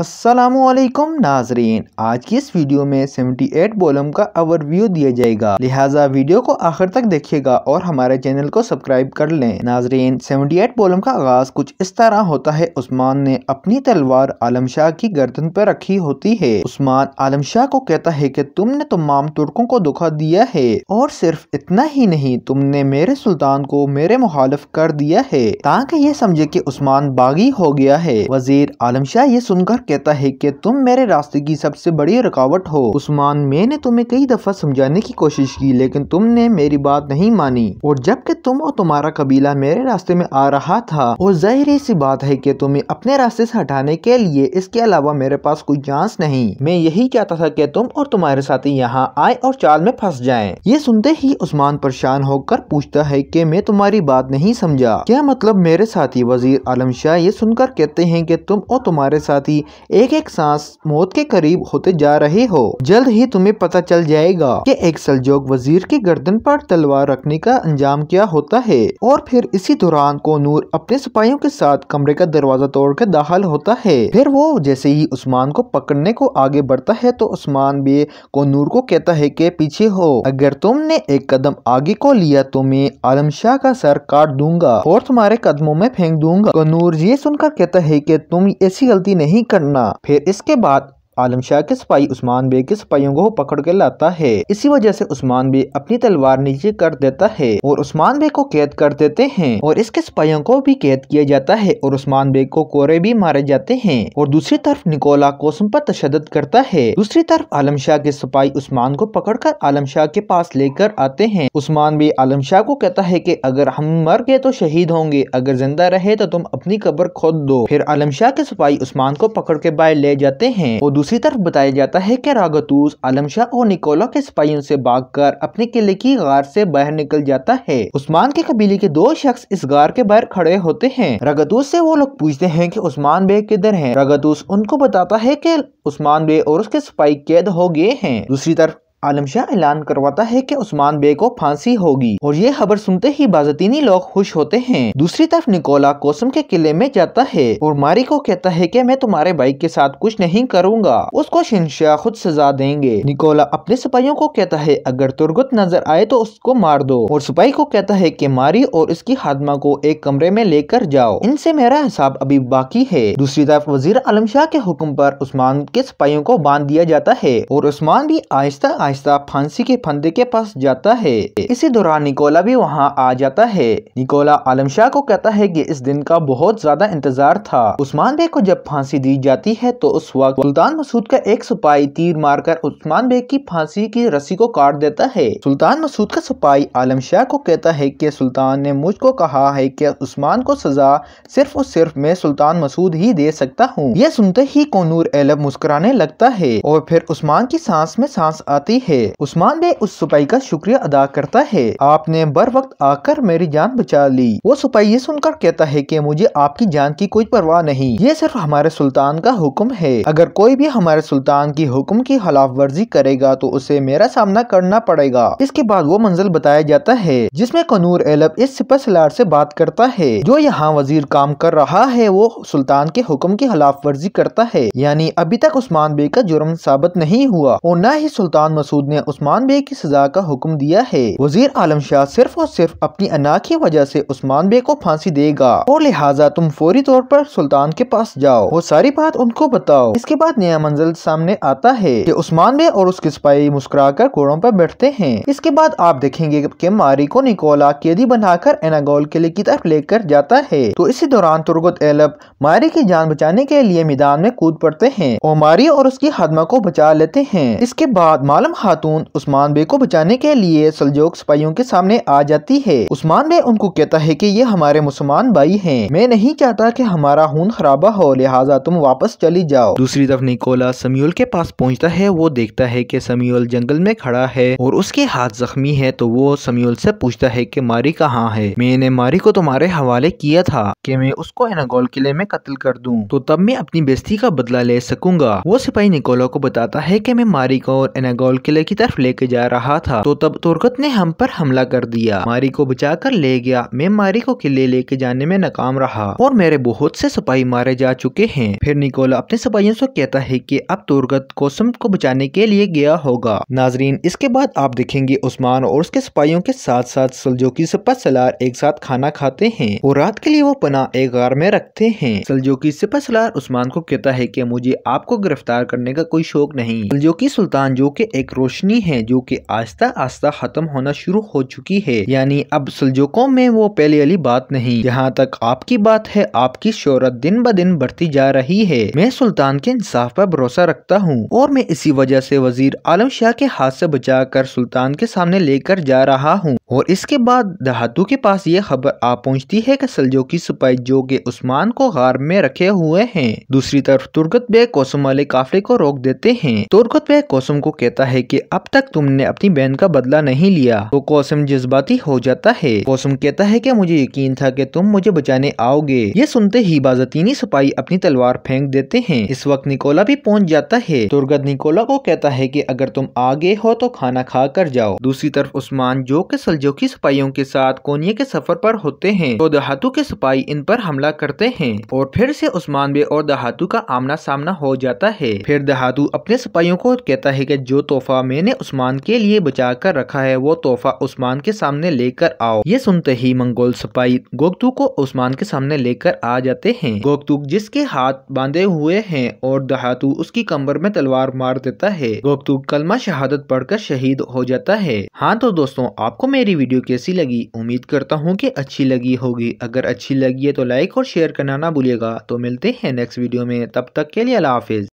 असलकुम नाजरीन आज की इस वीडियो में 78 बोलम का ओवरव्यू दिया जाएगा लिहाजा वीडियो को आखिर तक देखिएगा और हमारे चैनल को सब्सक्राइब कर लें नाजरीन 78 बोलम का आगाज कुछ इस तरह होता है उस्मान ने अपनी तलवार आलम शाह की गर्दन पर रखी होती है उस्मान आलम शाह को कहता है कि तुमने तमाम तुर्कों को धोखा दिया है और सिर्फ इतना ही नहीं तुमने मेरे सुल्तान को मेरे मुखालफ कर दिया है ताकि ये समझे की उस्मान बागी हो गया है वजीर आलम शाह ये सुनकर कहता है कि तुम मेरे रास्ते की सबसे बड़ी रुकावट हो उस्मान मैंने तुम्हें कई दफा समझाने की कोशिश की लेकिन तुमने मेरी बात नहीं मानी और जबकि तुम और तुम्हारा कबीला मेरे रास्ते में आ रहा था और जाहिर सी बात है की तुम्हें अपने रास्ते ऐसी हटाने के लिए इसके अलावा मेरे पास कोई चांस नहीं मैं यही चाहता था की तुम और तुम्हारे साथी यहाँ आए और चाल में फंस जाए ये सुनते ही उस्मान परेशान होकर पूछता है की मैं तुम्हारी बात नहीं समझा क्या मतलब मेरे साथी वजीर आलम शाह ये सुनकर कहते हैं कि तुम और तुम्हारे साथी एक एक सांस मौत के करीब होते जा रहे हो जल्द ही तुम्हें पता चल जाएगा कि एक सलजोग वजीर के गर्दन पर तलवार रखने का अंजाम क्या होता है और फिर इसी दौरान कोनूर अपने सिपाहियों के साथ कमरे का दरवाजा तोड़कर दाखिल होता है फिर वो जैसे ही उस्मान को पकड़ने को आगे बढ़ता है तो उस्मान भी कोनूर को कहता है कि पीछे हो अगर तुमने एक कदम आगे को लिया तो मैं आलम शाह का सर काट दूंगा और तुम्हारे कदमों में फेंक दूंगा कोनूर ये सुनकर कहता है की तुम ऐसी गलती नहीं करना करना फिर इसके बाद आलम शाह के सिपाही उस्मान बे के सिपाहियों को पकड़ के लाता है इसी वजह से उस्मान बे अपनी तलवार नीचे कर देता है और उस्मान बे को कैद कर देते हैं और इसके सिपाहियों को भी कैद किया जाता है और उस्मान बे को कोरे भी मारे जाते हैं और दूसरी तरफ निकोला कोसम पर तशद करता है दूसरी तरफ आलम शाह के सिपाही उस्मान को पकड़ कर आलम शाह के पास लेकर आते हैं उस्मान बे आलम शाह को कहता है की अगर हम मर गए तो शहीद होंगे अगर जिंदा रहे तो तुम अपनी कब्र खोद दो फिर आलम शाह के सिपाही उस्मान को पकड़ के बाहर ले जाते हैं और दूसरी तरफ बताया जाता है कि रागतूस आलमशाह और निकोला के सिपाहियों से भागकर अपने किले की गार से बाहर निकल जाता है उस्मान के कबीले के दो शख्स इस गार के बाहर खड़े होते हैं रागतूस से वो लोग पूछते हैं कि उस्मान बे किधर हैं रागतूस उनको बताता है कि उस्मान बे और उसके सिपाही कैद हो गए हैं दूसरी तरफ आलम शाह ऐलान करवाता है कि उस्मान बे को फांसी होगी और ये खबर सुनते ही बाजतीनी लोग खुश होते हैं दूसरी तरफ निकोला कोसम के किले में जाता है और मारी को कहता है कि मैं तुम्हारे बाइक के साथ कुछ नहीं करूंगा उसको शिनशाह खुद सजा देंगे निकोला अपने सिपाहियों को कहता है अगर तुर्गुत नजर आए तो उसको मार दो और सिपाही को कहता है की मारी और उसकी खादमा को एक कमरे में लेकर जाओ इनसे मेरा हिसाब अभी बाकी है दूसरी तरफ वजीर आलम शाह के हुक्म आरोप उस्मान के सिपाहियों को बांध दिया जाता है और उस्मान भी आहिस्ता आहिस्ता फांसी के फंदे के पास जाता है इसी दौरान निकोला भी वहाँ आ जाता है निकोला आलम शाह को कहता है कि इस दिन का बहुत ज्यादा इंतजार था उस्मान बेग को जब फांसी दी जाती है तो उस वक्त सुल्तान मसूद का एक सिपाही तीर मारकर उस्मान बेग की फांसी की रस्सी को काट देता है सुल्तान मसूद का सिपाही आलम शाह को कहता है की सुल्तान ने मुझको कहा है की उस्मान को सजा सिर्फ और सिर्फ मैं सुल्तान मसूद ही दे सकता हूँ यह सुनते ही कोनूर एलब मुस्कुराने लगता है और फिर उस्मान की सांस में सांस आती होती है उस्मान ने उस सिपाही का शुक्रिया अदा करता है आपने बर वक्त आकर मेरी जान बचा ली वो सिपाही ये सुनकर कहता है की मुझे आपकी जान की कोई परवाह नहीं ये सिर्फ हमारे सुल्तान का हुक्म है अगर कोई भी हमारे सुल्तान की हुक्म की खिलाफ वर्जी करेगा तो उसे मेरा सामना करना पड़ेगा इसके बाद वो मंजिल बताया जाता है जिसमे कनूर एलब इस सिपा सलार से बात करता है जो यहाँ वजीर काम कर रहा है वो सुल्तान के हुक्म की खिलाफ वर्जी करता है यानी अभी तक उस्मान बे का जुर्म साबित नहीं हुआ और न ही सुल्तान मसूद ने उस्मान बे की सजा का हुक्म दिया है वजीर आलम शाह सिर्फ और सिर्फ अपनी अना की वजह से उस्मान बे को फांसी देगा और लिहाजा तुम फौरी तौर पर सुल्तान के पास जाओ वो सारी बात उनको बताओ इसके बाद नया मंजिल सामने आता है कि उस्मान बे और उसके सिपाही मुस्कुरा कर घोड़ों पर बैठते हैं इसके बाद आप देखेंगे की मारी को निकोला कैदी बनाकर एनागोल किले की तरफ लेकर जाता है तो इसी दौरान तुर्गत एलब मारी की जान बचाने के लिए मैदान में कूद पड़ते हैं और मारी और उसकी हदमा को बचा लेते हैं इसके बाद मालम खातून उस्मान बे को बचाने के लिए सलजोक सिपाहियों के सामने आ जाती है उस्मान बे उनको कहता है कि ये हमारे मुसलमान भाई हैं मैं नहीं चाहता कि हमारा खून खराबा हो लिहाजा तुम वापस चली जाओ दूसरी तरफ निकोला समियोल के पास पहुँचता है वो देखता है की समीउल जंगल में खड़ा है और उसके हाथ जख्मी है तो वो समयल से पूछता है की मारी कहाँ है मैंने मारी को तुम्हारे हवाले किया था की मैं उसको एनागोल किले में कत्ल कर दूँ तो तब मैं अपनी बेस्ती का बदला ले सकूंगा वो सिपाही निकोला को बताता है की मैं मारी को और एनागोल किले की तरफ लेके जा रहा था तो तब तुरकत ने हम पर हमला कर दिया मारी को बचा कर ले गया मैं मारी को किले लेके जाने में नाकाम रहा और मेरे बहुत से सिपाही मारे जा चुके हैं फिर निकोला अपने सिपाहियों से कहता है की अब तुर्कत कोसम को बचाने के लिए गया होगा नाजरीन इसके बाद आप देखेंगे उस्मान और उसके सिपाहियों के साथ साथ सलजोकी सिपा सलार एक साथ खाना खाते हैं और रात के लिए वो पना एक गार में रखते हैं की सिपा सलार उस्मान को कहता है की मुझे आपको गिरफ्तार करने का कोई शौक नहीं सलजोकी सुल्तान जो कि एक रोशनी है जो कि आस्ता आस्ता खत्म होना शुरू हो चुकी है यानी अब सुलझुकों में वो पहले वाली बात नहीं जहाँ तक आपकी बात है आपकी शोहरत दिन ब दिन बढ़ती जा रही है मैं सुल्तान के इंसाफ पर भरोसा रखता हूँ और मैं इसी वजह से वजीर आलम शाह के हाथ से बचा कर सुल्तान के सामने लेकर जा रहा हूँ और इसके बाद दहातू के पास ये खबर आ पहुँचती है की सलजो की सिपाही जो के उस्मान को गार में रखे हुए है दूसरी तरफ तुर्गत बे कौसम वाले काफले को रोक देते हैं तुर्गत बे कौसम को कहता है कि अब तक तुमने अपनी बहन का बदला नहीं लिया तो कौसम जज्बाती हो जाता है कौसम कहता है कि मुझे यकीन था कि तुम मुझे बचाने आओगे ये सुनते ही बाजतीनी सिपाही अपनी तलवार फेंक देते हैं इस वक्त निकोला भी पहुंच जाता है दुर्गत निकोला को कहता है की अगर तुम आगे हो तो खाना खा कर जाओ दूसरी तरफ उस्मान जो के सलजोखी सिपाहियों के साथ कोनिया के सफर पर होते हैं तो दहातु के सिपाही इन पर हमला करते हैं और फिर से उस्मान बे और दहातु का आमना सामना हो जाता है फिर दहातु अपने सिपाहियों को कहता है की जो तोहफा तोहफा मैंने उस्मान के लिए बचा कर रखा है वो तोहफा उस्मान के सामने लेकर आओ ये सुनते ही मंगोल सिपाही गोगतू को उस्मान के सामने लेकर आ जाते हैं गोगतू जिसके हाथ बांधे हुए हैं और दहातू उसकी कमर में तलवार मार देता है गोगतू कलमा शहादत पढ़कर शहीद हो जाता है हाँ तो दोस्तों आपको मेरी वीडियो कैसी लगी उम्मीद करता हूँ की अच्छी लगी होगी अगर अच्छी लगी है तो लाइक और शेयर करना ना भूलिएगा तो मिलते हैं नेक्स्ट वीडियो में तब तक के लिए अला हाफिज